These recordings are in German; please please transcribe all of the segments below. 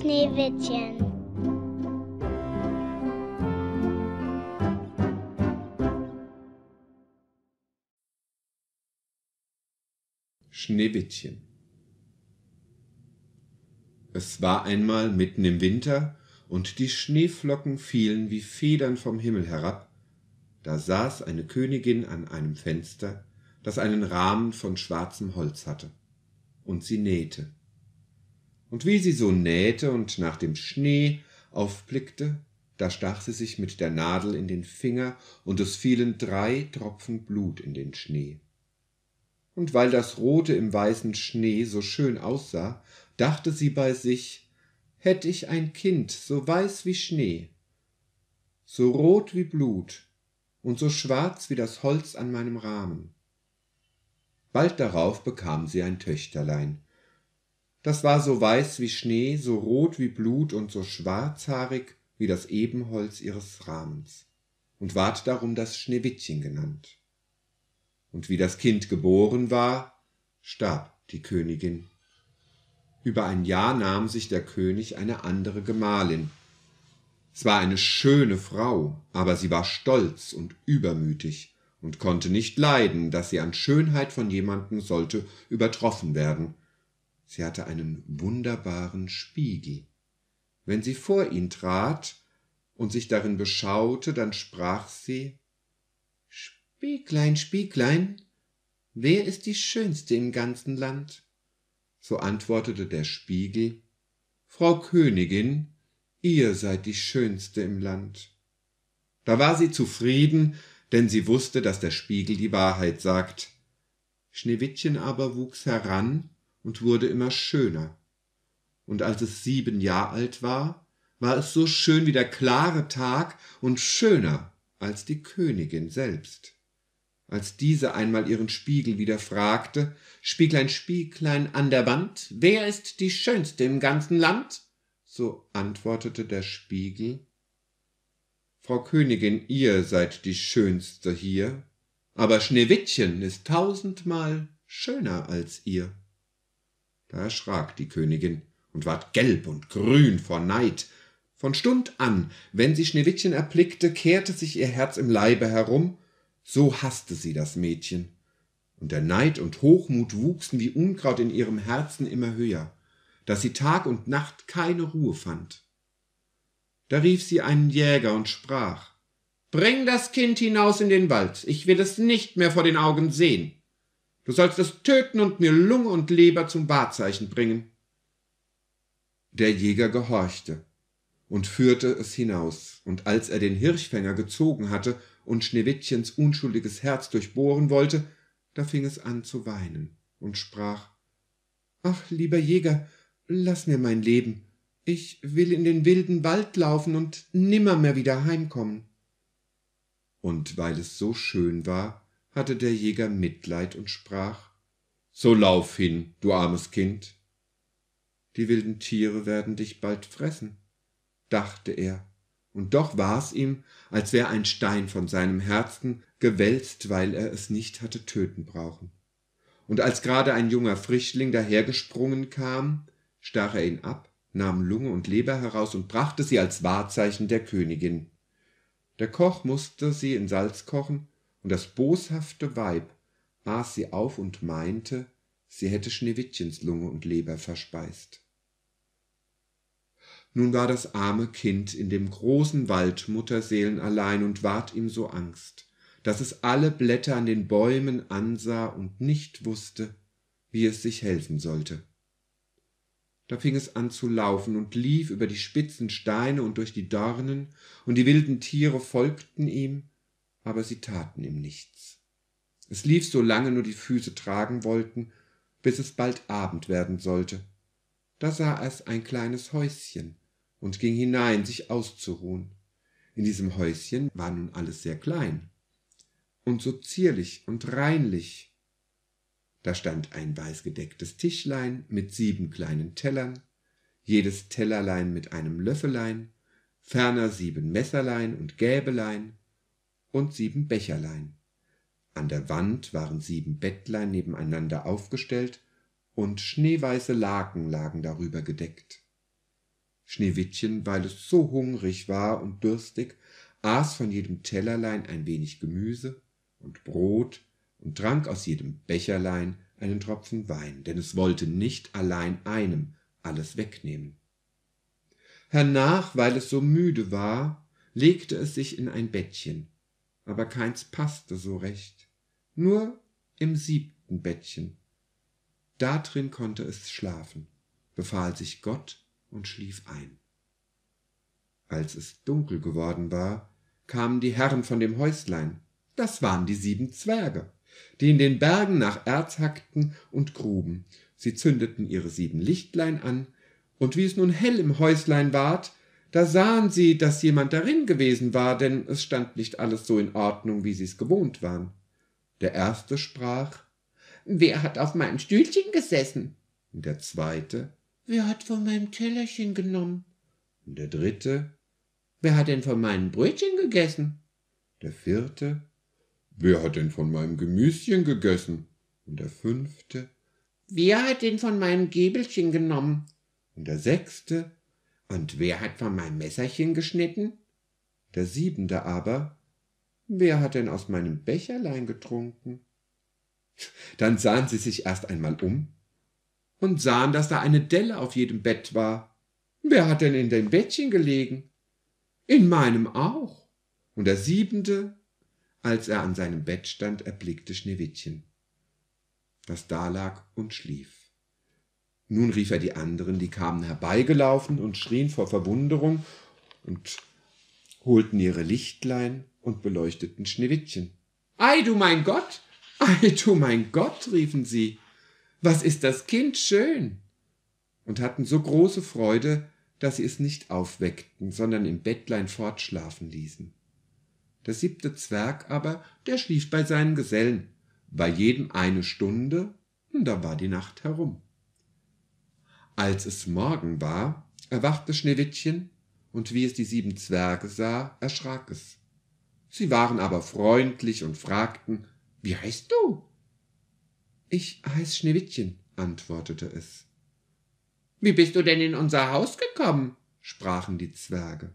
Schneewittchen. Schneewittchen. Es war einmal mitten im Winter, und die Schneeflocken fielen wie Federn vom Himmel herab. Da saß eine Königin an einem Fenster, das einen Rahmen von schwarzem Holz hatte, und sie nähte und wie sie so nähte und nach dem Schnee aufblickte, da stach sie sich mit der Nadel in den Finger, und es fielen drei Tropfen Blut in den Schnee. Und weil das Rote im weißen Schnee so schön aussah, dachte sie bei sich, hätt ich ein Kind so weiß wie Schnee, so rot wie Blut und so schwarz wie das Holz an meinem Rahmen. Bald darauf bekam sie ein Töchterlein, das war so weiß wie Schnee, so rot wie Blut und so schwarzhaarig wie das Ebenholz ihres Rahmens, und ward darum das Schneewittchen genannt. Und wie das Kind geboren war, starb die Königin. Über ein Jahr nahm sich der König eine andere Gemahlin. Es war eine schöne Frau, aber sie war stolz und übermütig und konnte nicht leiden, dass sie an Schönheit von jemandem sollte übertroffen werden Sie hatte einen wunderbaren Spiegel. Wenn sie vor ihn trat und sich darin beschaute, dann sprach sie Spieglein, Spieglein, wer ist die Schönste im ganzen Land? So antwortete der Spiegel Frau Königin, ihr seid die Schönste im Land. Da war sie zufrieden, denn sie wusste, dass der Spiegel die Wahrheit sagt. Schneewittchen aber wuchs heran und wurde immer schöner. Und als es sieben Jahr alt war, war es so schön wie der klare Tag und schöner als die Königin selbst. Als diese einmal ihren Spiegel wieder fragte, Spieglein, Spieglein an der Wand, wer ist die Schönste im ganzen Land? So antwortete der Spiegel, Frau Königin, ihr seid die Schönste hier, aber Schneewittchen ist tausendmal schöner als ihr. Da erschrak die Königin und ward gelb und grün vor Neid. Von Stund an, wenn sie Schneewittchen erblickte, kehrte sich ihr Herz im Leibe herum, so hasste sie das Mädchen. Und der Neid und Hochmut wuchsen wie Unkraut in ihrem Herzen immer höher, dass sie Tag und Nacht keine Ruhe fand. Da rief sie einen Jäger und sprach Bring das Kind hinaus in den Wald, ich will es nicht mehr vor den Augen sehen. Du sollst es töten und mir Lunge und Leber zum Wahrzeichen bringen. Der Jäger gehorchte und führte es hinaus, und als er den Hirschfänger gezogen hatte und Schneewittchens unschuldiges Herz durchbohren wollte, da fing es an zu weinen und sprach Ach, lieber Jäger, lass mir mein Leben, ich will in den wilden Wald laufen und nimmermehr wieder heimkommen. Und weil es so schön war, hatte der Jäger Mitleid und sprach So lauf hin, du armes Kind. Die wilden Tiere werden dich bald fressen, dachte er, und doch war's ihm, als wär ein Stein von seinem Herzen gewälzt, weil er es nicht hatte töten brauchen. Und als gerade ein junger Frischling dahergesprungen kam, stach er ihn ab, nahm Lunge und Leber heraus und brachte sie als Wahrzeichen der Königin. Der Koch mußte sie in Salz kochen und das boshafte Weib aß sie auf und meinte, sie hätte Schneewittchens Lunge und Leber verspeist. Nun war das arme Kind in dem großen Wald mutterseelenallein und ward ihm so Angst, dass es alle Blätter an den Bäumen ansah und nicht wusste, wie es sich helfen sollte. Da fing es an zu laufen und lief über die spitzen Steine und durch die Dornen, und die wilden Tiere folgten ihm, aber sie taten ihm nichts. Es lief so lange nur die Füße tragen wollten, bis es bald Abend werden sollte. Da sah es ein kleines Häuschen und ging hinein, sich auszuruhen. In diesem Häuschen war nun alles sehr klein und so zierlich und reinlich. Da stand ein weißgedecktes Tischlein mit sieben kleinen Tellern, jedes Tellerlein mit einem Löffelein, ferner sieben Messerlein und Gäbelein, und sieben Becherlein. An der Wand waren sieben Bettlein nebeneinander aufgestellt, und schneeweiße Laken lagen darüber gedeckt. Schneewittchen, weil es so hungrig war und durstig, aß von jedem Tellerlein ein wenig Gemüse und Brot und trank aus jedem Becherlein einen Tropfen Wein, denn es wollte nicht allein einem alles wegnehmen. Hernach, weil es so müde war, legte es sich in ein Bettchen, aber keins passte so recht. Nur im siebten Bettchen. Da drin konnte es schlafen, befahl sich Gott und schlief ein. Als es dunkel geworden war, kamen die Herren von dem Häuslein. Das waren die sieben Zwerge, die in den Bergen nach Erz hackten und gruben. Sie zündeten ihre sieben Lichtlein an, und wie es nun hell im Häuslein ward, da sahen sie, dass jemand darin gewesen war, denn es stand nicht alles so in Ordnung, wie sie es gewohnt waren. Der erste sprach Wer hat auf meinem Stühlchen gesessen? Und der zweite Wer hat von meinem Tellerchen genommen? Und der dritte Wer hat denn von meinem Brötchen gegessen? Der vierte Wer hat denn von meinem Gemüschen gegessen? Und der fünfte Wer hat denn von meinem Gäbelchen genommen? Und der sechste und wer hat von meinem Messerchen geschnitten? Der Siebente aber, wer hat denn aus meinem Becherlein getrunken? Dann sahen sie sich erst einmal um und sahen, dass da eine Delle auf jedem Bett war. Wer hat denn in dem Bettchen gelegen? In meinem auch. Und der Siebente, als er an seinem Bett stand, erblickte Schneewittchen, das da lag und schlief. Nun rief er die anderen, die kamen herbeigelaufen und schrien vor Verwunderung und holten ihre Lichtlein und beleuchteten Schneewittchen. Ei, du mein Gott! Ei, du mein Gott! riefen sie. Was ist das Kind schön! und hatten so große Freude, dass sie es nicht aufweckten, sondern im Bettlein fortschlafen ließen. Der siebte Zwerg aber, der schlief bei seinen Gesellen, bei jedem eine Stunde, und da war die Nacht herum. Als es Morgen war, erwachte Schneewittchen, und wie es die sieben Zwerge sah, erschrak es. Sie waren aber freundlich und fragten, wie heißt du? Ich heiß Schneewittchen, antwortete es. Wie bist du denn in unser Haus gekommen? sprachen die Zwerge.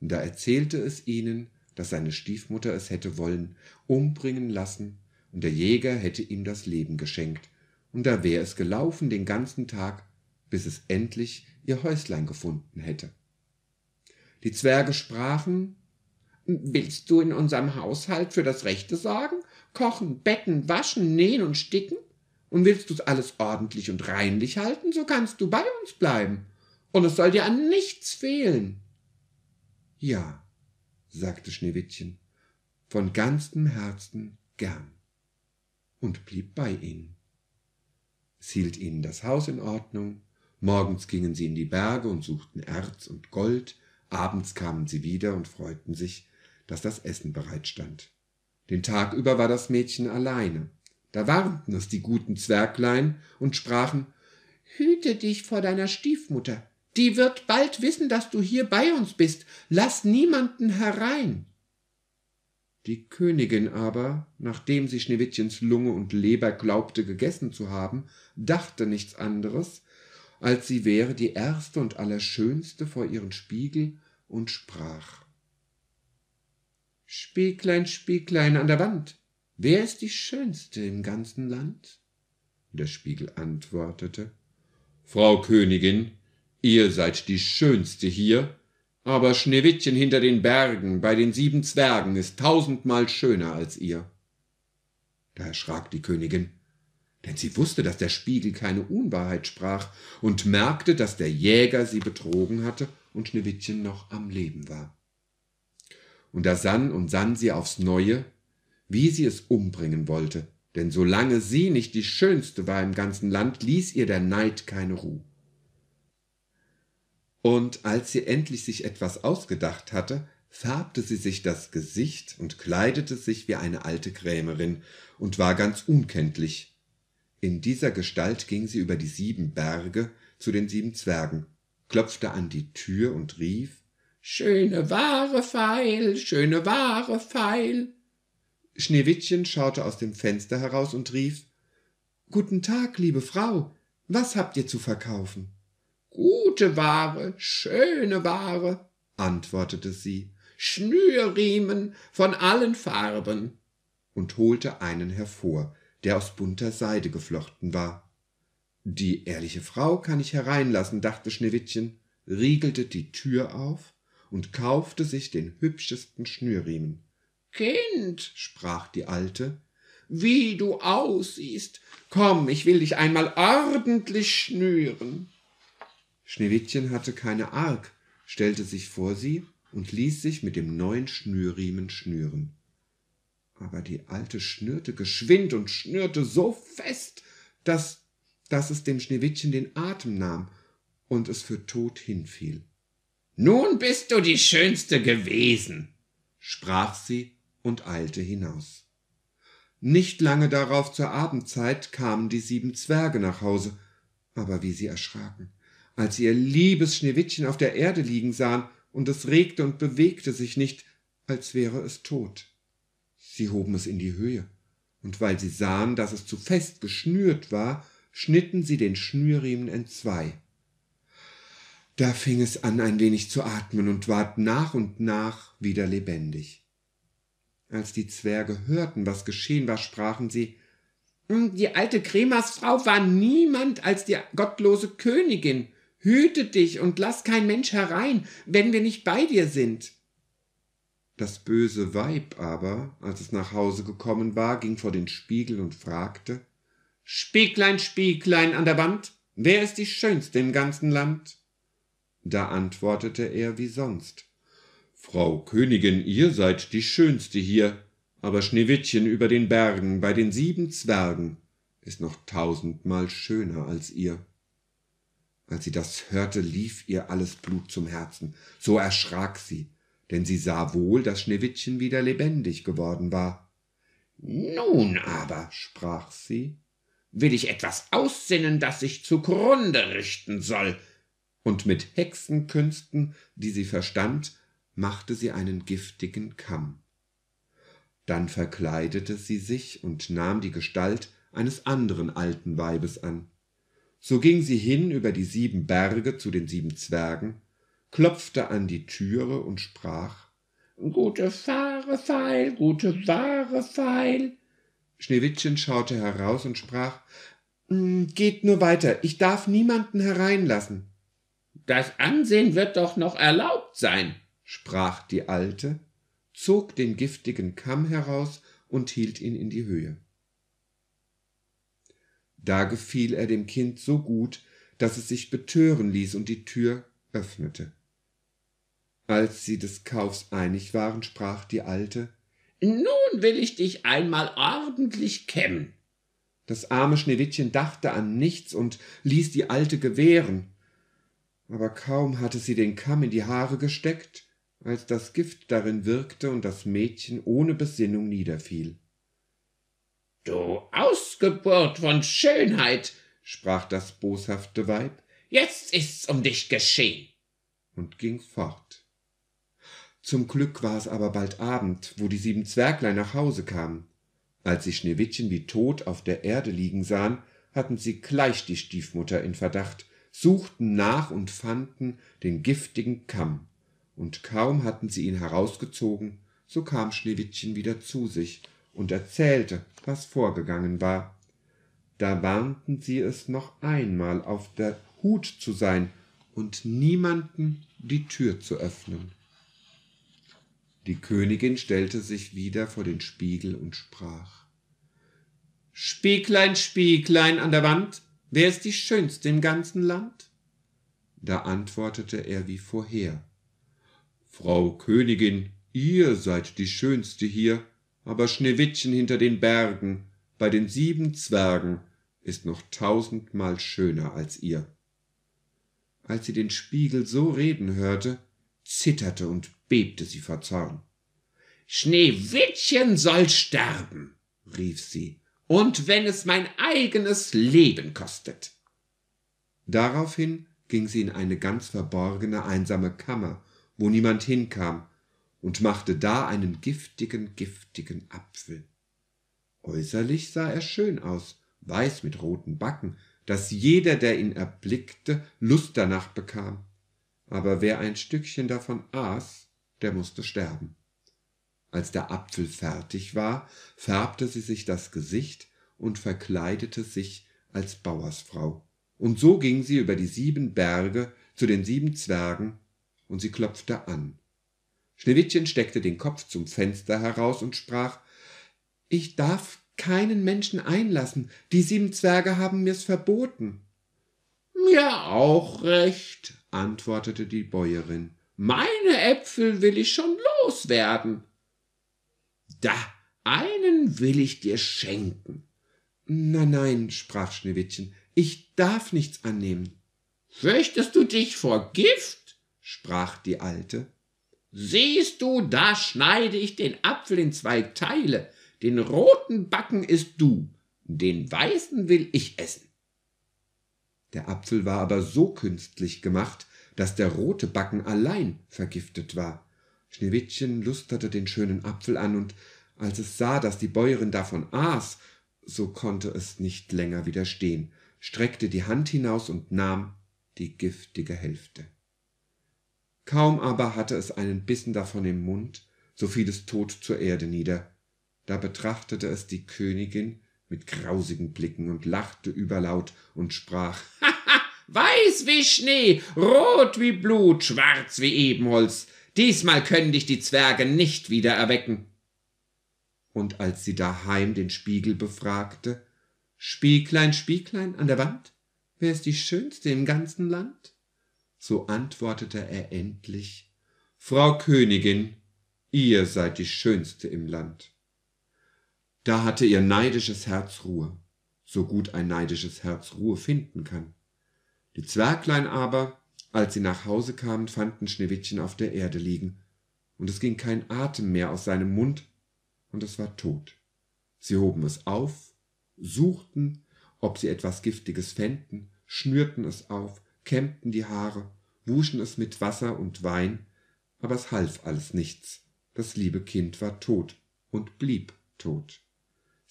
Da erzählte es ihnen, dass seine Stiefmutter es hätte wollen, umbringen lassen, und der Jäger hätte ihm das Leben geschenkt, und da wär es gelaufen den ganzen Tag, bis es endlich ihr Häuslein gefunden hätte. Die Zwerge sprachen Willst du in unserem Haushalt für das Rechte sorgen? Kochen, betten, waschen, nähen und sticken? Und willst du alles ordentlich und reinlich halten, so kannst du bei uns bleiben. Und es soll dir an nichts fehlen. Ja, sagte Schneewittchen, von ganzem Herzen gern. Und blieb bei ihnen. Es hielt ihnen das Haus in Ordnung, Morgens gingen sie in die Berge und suchten Erz und Gold, abends kamen sie wieder und freuten sich, dass das Essen bereitstand. Den Tag über war das Mädchen alleine. Da warnten es die guten Zwerglein und sprachen Hüte dich vor deiner Stiefmutter, die wird bald wissen, dass du hier bei uns bist, lass niemanden herein. Die Königin aber, nachdem sie Schneewittchens Lunge und Leber glaubte gegessen zu haben, dachte nichts anderes als sie wäre die erste und allerschönste vor ihren Spiegel und sprach Spieglein, Spieglein an der Wand, wer ist die schönste im ganzen Land? Der Spiegel antwortete Frau Königin, ihr seid die schönste hier, aber Schneewittchen hinter den Bergen bei den sieben Zwergen ist tausendmal schöner als ihr. Da erschrak die Königin denn sie wusste, dass der Spiegel keine Unwahrheit sprach und merkte, dass der Jäger sie betrogen hatte und Schneewittchen noch am Leben war. Und da sann und sann sie aufs Neue, wie sie es umbringen wollte, denn solange sie nicht die Schönste war im ganzen Land, ließ ihr der Neid keine Ruhe. Und als sie endlich sich etwas ausgedacht hatte, färbte sie sich das Gesicht und kleidete sich wie eine alte Krämerin und war ganz unkenntlich in dieser Gestalt ging sie über die sieben Berge zu den sieben Zwergen, klopfte an die Tür und rief Schöne Ware feil, schöne Ware feil. Schneewittchen schaute aus dem Fenster heraus und rief Guten Tag, liebe Frau, was habt ihr zu verkaufen? Gute Ware, schöne Ware, antwortete sie, Schnürriemen von allen Farben und holte einen hervor, der aus bunter Seide geflochten war. Die ehrliche Frau kann ich hereinlassen, dachte Schneewittchen, riegelte die Tür auf und kaufte sich den hübschesten Schnürriemen. Kind, sprach die Alte, wie du aussiehst, komm, ich will dich einmal ordentlich schnüren. Schneewittchen hatte keine Arg, stellte sich vor sie und ließ sich mit dem neuen Schnürriemen schnüren. Aber die Alte schnürte geschwind und schnürte so fest, dass, dass es dem Schneewittchen den Atem nahm und es für tot hinfiel. Nun bist du die Schönste gewesen, sprach sie und eilte hinaus. Nicht lange darauf zur Abendzeit kamen die sieben Zwerge nach Hause, aber wie sie erschraken, als sie ihr liebes Schneewittchen auf der Erde liegen sahen, und es regte und bewegte sich nicht, als wäre es tot. Sie hoben es in die Höhe, und weil sie sahen, dass es zu fest geschnürt war, schnitten sie den Schnürriemen entzwei. Da fing es an, ein wenig zu atmen und ward nach und nach wieder lebendig. Als die Zwerge hörten, was geschehen war, sprachen sie, hm, die alte Kremersfrau war niemand als die gottlose Königin. Hüte dich und lass kein Mensch herein, wenn wir nicht bei dir sind. Das böse Weib aber, als es nach Hause gekommen war, ging vor den Spiegel und fragte Spieglein, Spieglein an der Wand, wer ist die Schönste im ganzen Land? Da antwortete er wie sonst Frau Königin, ihr seid die Schönste hier, aber Schneewittchen über den Bergen bei den sieben Zwergen ist noch tausendmal schöner als ihr. Als sie das hörte, lief ihr alles Blut zum Herzen, so erschrak sie, denn sie sah wohl, dass Schneewittchen wieder lebendig geworden war. Nun aber, sprach sie, will ich etwas aussinnen, das sich zugrunde richten soll. Und mit Hexenkünsten, die sie verstand, machte sie einen giftigen Kamm. Dann verkleidete sie sich und nahm die Gestalt eines anderen alten Weibes an. So ging sie hin über die sieben Berge zu den sieben Zwergen, klopfte an die Türe und sprach Gute Fahre, Feil, gute Ware, Feil. Schneewittchen schaute heraus und sprach hm, Geht nur weiter, ich darf niemanden hereinlassen. Das Ansehen wird doch noch erlaubt sein, sprach die Alte, zog den giftigen Kamm heraus und hielt ihn in die Höhe. Da gefiel er dem Kind so gut, dass es sich betören ließ und die Tür öffnete. Als sie des Kaufs einig waren, sprach die Alte Nun will ich dich einmal ordentlich kämmen. Das arme Schneewittchen dachte an nichts und ließ die Alte gewähren. Aber kaum hatte sie den Kamm in die Haare gesteckt, als das Gift darin wirkte und das Mädchen ohne Besinnung niederfiel. Du Ausgeburt von Schönheit, sprach das boshafte Weib, jetzt ist's um dich geschehen und ging fort. Zum Glück war es aber bald Abend, wo die sieben Zwerglein nach Hause kamen. Als sie Schneewittchen wie tot auf der Erde liegen sahen, hatten sie gleich die Stiefmutter in Verdacht, suchten nach und fanden den giftigen Kamm. Und kaum hatten sie ihn herausgezogen, so kam Schneewittchen wieder zu sich und erzählte, was vorgegangen war. Da warnten sie es noch einmal, auf der Hut zu sein und niemanden die Tür zu öffnen. Die Königin stellte sich wieder vor den Spiegel und sprach Spieglein, Spieglein an der Wand, wer ist die schönste im ganzen Land? Da antwortete er wie vorher Frau Königin, ihr seid die schönste hier, aber Schneewittchen hinter den Bergen, bei den sieben Zwergen, ist noch tausendmal schöner als ihr. Als sie den Spiegel so reden hörte, zitterte und bebte sie vor Zorn. Schneewittchen soll sterben, rief sie, und wenn es mein eigenes Leben kostet. Daraufhin ging sie in eine ganz verborgene, einsame Kammer, wo niemand hinkam, und machte da einen giftigen, giftigen Apfel. Äußerlich sah er schön aus, weiß mit roten Backen, dass jeder, der ihn erblickte, Lust danach bekam aber wer ein Stückchen davon aß, der musste sterben. Als der Apfel fertig war, färbte sie sich das Gesicht und verkleidete sich als Bauersfrau. Und so ging sie über die sieben Berge zu den sieben Zwergen, und sie klopfte an. Schneewittchen steckte den Kopf zum Fenster heraus und sprach Ich darf keinen Menschen einlassen, die sieben Zwerge haben mir's verboten. Mir auch recht, antwortete die Bäuerin, meine Äpfel will ich schon loswerden. Da, einen will ich dir schenken. Nein, nein, sprach Schneewittchen, ich darf nichts annehmen. Fürchtest du dich vor Gift? sprach die Alte. Siehst du, da schneide ich den Apfel in zwei Teile. Den roten Backen isst du, den weißen will ich essen. Der Apfel war aber so künstlich gemacht, dass der rote Backen allein vergiftet war. Schneewittchen lusterte den schönen Apfel an, und als es sah, dass die Bäuerin davon aß, so konnte es nicht länger widerstehen, streckte die Hand hinaus und nahm die giftige Hälfte. Kaum aber hatte es einen Bissen davon im Mund, so fiel es tot zur Erde nieder. Da betrachtete es die Königin mit grausigen Blicken und lachte überlaut und sprach Weiß wie Schnee, rot wie Blut, schwarz wie Ebenholz. Diesmal können dich die Zwerge nicht wieder erwecken. Und als sie daheim den Spiegel befragte, Spieglein, Spieglein an der Wand, wer ist die Schönste im ganzen Land? So antwortete er endlich, Frau Königin, ihr seid die Schönste im Land. Da hatte ihr neidisches Herz Ruhe, so gut ein neidisches Herz Ruhe finden kann. Die Zwerglein aber, als sie nach Hause kamen, fanden Schneewittchen auf der Erde liegen, und es ging kein Atem mehr aus seinem Mund, und es war tot. Sie hoben es auf, suchten, ob sie etwas Giftiges fänden, schnürten es auf, kämmten die Haare, wuschen es mit Wasser und Wein, aber es half alles nichts. Das liebe Kind war tot und blieb tot.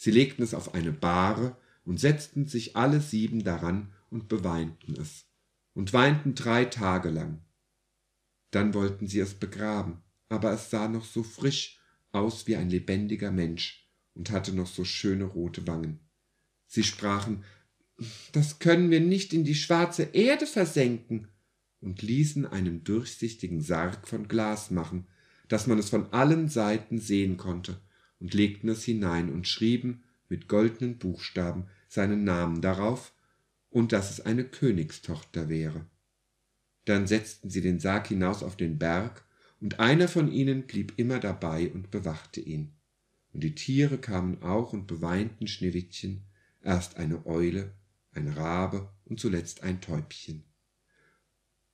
Sie legten es auf eine Bahre und setzten sich alle sieben daran und beweinten es und weinten drei Tage lang. Dann wollten sie es begraben, aber es sah noch so frisch aus wie ein lebendiger Mensch und hatte noch so schöne rote Wangen. Sie sprachen Das können wir nicht in die schwarze Erde versenken, und ließen einen durchsichtigen Sarg von Glas machen, dass man es von allen Seiten sehen konnte, und legten es hinein und schrieben mit goldenen Buchstaben seinen Namen darauf und dass es eine Königstochter wäre. Dann setzten sie den Sarg hinaus auf den Berg, und einer von ihnen blieb immer dabei und bewachte ihn. Und die Tiere kamen auch und beweinten Schneewittchen, erst eine Eule, ein Rabe und zuletzt ein Täubchen.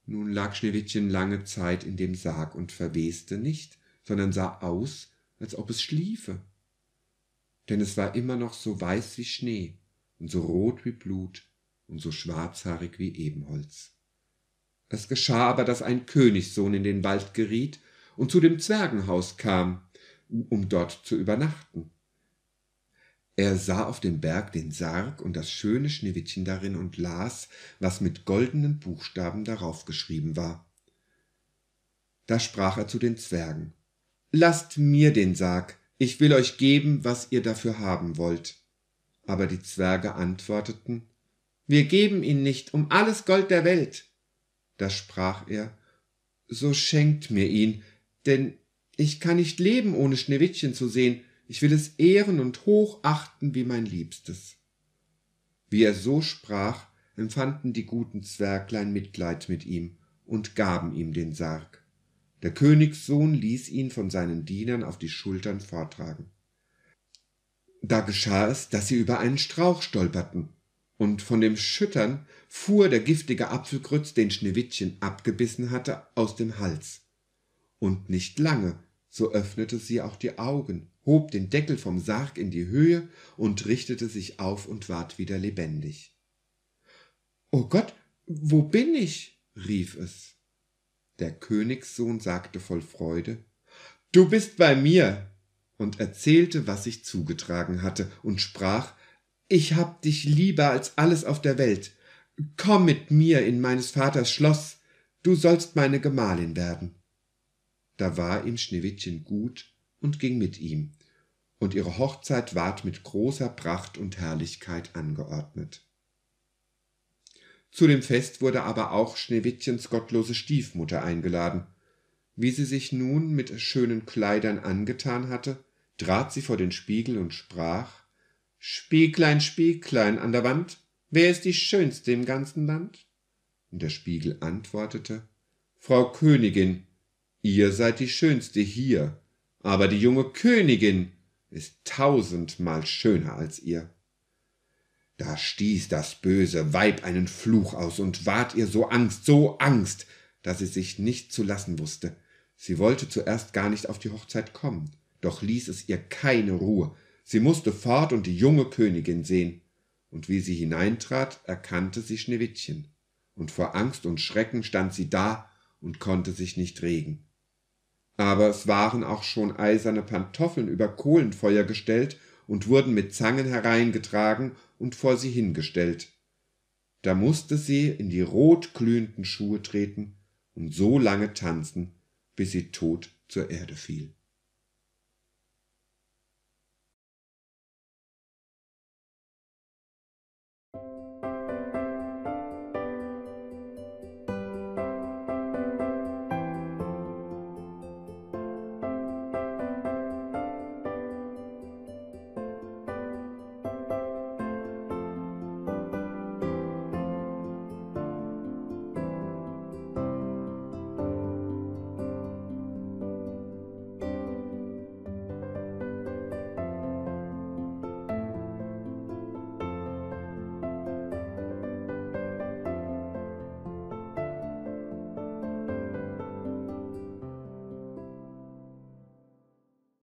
Nun lag Schneewittchen lange Zeit in dem Sarg und verweste nicht, sondern sah aus, als ob es schliefe. Denn es war immer noch so weiß wie Schnee und so rot wie Blut und so schwarzhaarig wie Ebenholz. Es geschah aber, dass ein Königssohn in den Wald geriet und zu dem Zwergenhaus kam, um dort zu übernachten. Er sah auf dem Berg den Sarg und das schöne Schneewittchen darin und las, was mit goldenen Buchstaben darauf geschrieben war. Da sprach er zu den Zwergen Lasst mir den Sarg, ich will euch geben, was ihr dafür haben wollt. Aber die Zwerge antworteten, Wir geben ihn nicht um alles Gold der Welt. Da sprach er, So schenkt mir ihn, denn ich kann nicht leben, ohne Schneewittchen zu sehen, ich will es ehren und hochachten wie mein Liebstes. Wie er so sprach, empfanden die guten Zwerglein Mitleid mit ihm und gaben ihm den Sarg. Der Königssohn ließ ihn von seinen Dienern auf die Schultern vortragen. Da geschah es, dass sie über einen Strauch stolperten, und von dem Schüttern fuhr der giftige Apfelgrütz, den Schneewittchen abgebissen hatte, aus dem Hals. Und nicht lange, so öffnete sie auch die Augen, hob den Deckel vom Sarg in die Höhe und richtete sich auf und ward wieder lebendig. O oh Gott, wo bin ich? rief es. Der Königssohn sagte voll Freude Du bist bei mir und erzählte, was sich zugetragen hatte, und sprach Ich hab dich lieber als alles auf der Welt. Komm mit mir in meines Vaters Schloss, du sollst meine Gemahlin werden. Da war ihm Schneewittchen gut und ging mit ihm, und ihre Hochzeit ward mit großer Pracht und Herrlichkeit angeordnet. Zu dem Fest wurde aber auch Schneewittchens gottlose Stiefmutter eingeladen. Wie sie sich nun mit schönen Kleidern angetan hatte, trat sie vor den Spiegel und sprach Spieglein, Spieglein an der Wand, wer ist die Schönste im ganzen Land? Und der Spiegel antwortete Frau Königin, ihr seid die Schönste hier, aber die junge Königin ist tausendmal schöner als ihr. Da stieß das böse Weib einen Fluch aus und ward ihr so Angst, so Angst, dass sie sich nicht zu lassen wußte. Sie wollte zuerst gar nicht auf die Hochzeit kommen, doch ließ es ihr keine Ruhe. Sie mußte fort und die junge Königin sehen. Und wie sie hineintrat, erkannte sie Schneewittchen. Und vor Angst und Schrecken stand sie da und konnte sich nicht regen. Aber es waren auch schon eiserne Pantoffeln über Kohlenfeuer gestellt und wurden mit Zangen hereingetragen und vor sie hingestellt. Da mußte sie in die rotglühenden Schuhe treten und so lange tanzen, bis sie tot zur Erde fiel.